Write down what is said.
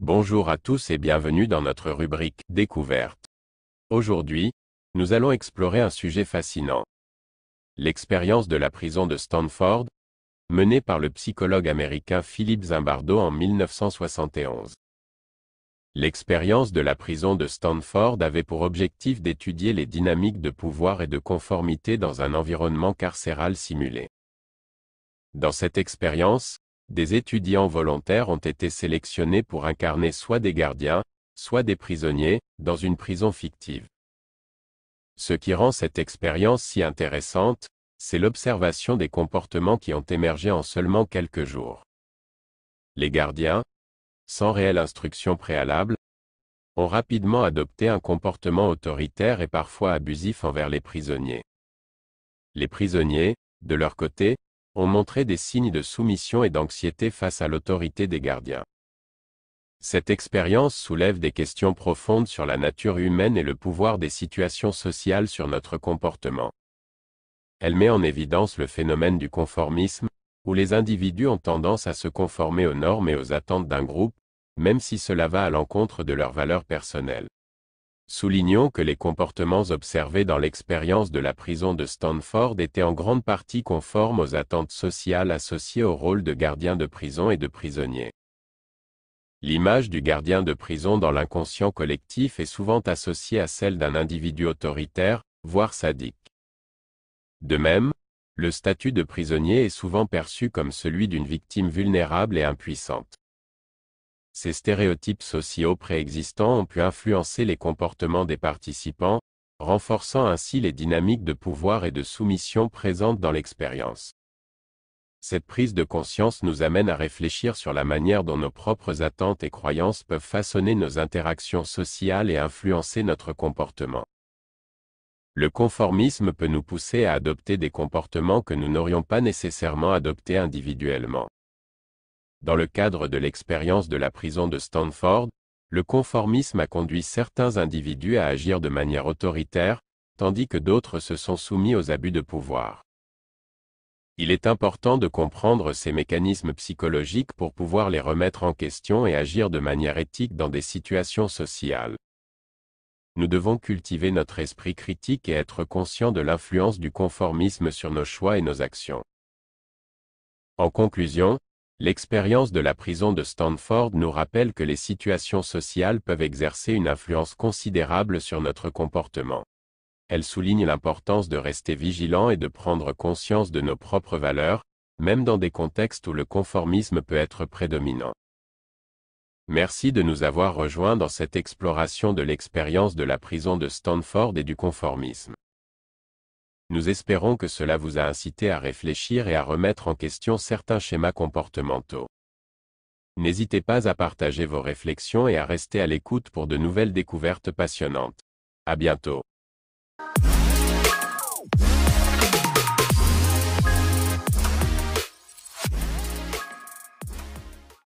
Bonjour à tous et bienvenue dans notre rubrique Découverte. Aujourd'hui, nous allons explorer un sujet fascinant. L'expérience de la prison de Stanford, menée par le psychologue américain Philippe Zimbardo en 1971. L'expérience de la prison de Stanford avait pour objectif d'étudier les dynamiques de pouvoir et de conformité dans un environnement carcéral simulé. Dans cette expérience, des étudiants volontaires ont été sélectionnés pour incarner soit des gardiens, soit des prisonniers, dans une prison fictive. Ce qui rend cette expérience si intéressante, c'est l'observation des comportements qui ont émergé en seulement quelques jours. Les gardiens, sans réelle instruction préalable, ont rapidement adopté un comportement autoritaire et parfois abusif envers les prisonniers. Les prisonniers, de leur côté, ont montré des signes de soumission et d'anxiété face à l'autorité des gardiens. Cette expérience soulève des questions profondes sur la nature humaine et le pouvoir des situations sociales sur notre comportement. Elle met en évidence le phénomène du conformisme, où les individus ont tendance à se conformer aux normes et aux attentes d'un groupe, même si cela va à l'encontre de leurs valeurs personnelles. Soulignons que les comportements observés dans l'expérience de la prison de Stanford étaient en grande partie conformes aux attentes sociales associées au rôle de gardien de prison et de prisonnier. L'image du gardien de prison dans l'inconscient collectif est souvent associée à celle d'un individu autoritaire, voire sadique. De même, le statut de prisonnier est souvent perçu comme celui d'une victime vulnérable et impuissante. Ces stéréotypes sociaux préexistants ont pu influencer les comportements des participants, renforçant ainsi les dynamiques de pouvoir et de soumission présentes dans l'expérience. Cette prise de conscience nous amène à réfléchir sur la manière dont nos propres attentes et croyances peuvent façonner nos interactions sociales et influencer notre comportement. Le conformisme peut nous pousser à adopter des comportements que nous n'aurions pas nécessairement adoptés individuellement. Dans le cadre de l'expérience de la prison de Stanford, le conformisme a conduit certains individus à agir de manière autoritaire, tandis que d'autres se sont soumis aux abus de pouvoir. Il est important de comprendre ces mécanismes psychologiques pour pouvoir les remettre en question et agir de manière éthique dans des situations sociales. Nous devons cultiver notre esprit critique et être conscients de l'influence du conformisme sur nos choix et nos actions. En conclusion, L'expérience de la prison de Stanford nous rappelle que les situations sociales peuvent exercer une influence considérable sur notre comportement. Elle souligne l'importance de rester vigilant et de prendre conscience de nos propres valeurs, même dans des contextes où le conformisme peut être prédominant. Merci de nous avoir rejoints dans cette exploration de l'expérience de la prison de Stanford et du conformisme. Nous espérons que cela vous a incité à réfléchir et à remettre en question certains schémas comportementaux. N'hésitez pas à partager vos réflexions et à rester à l'écoute pour de nouvelles découvertes passionnantes. À bientôt.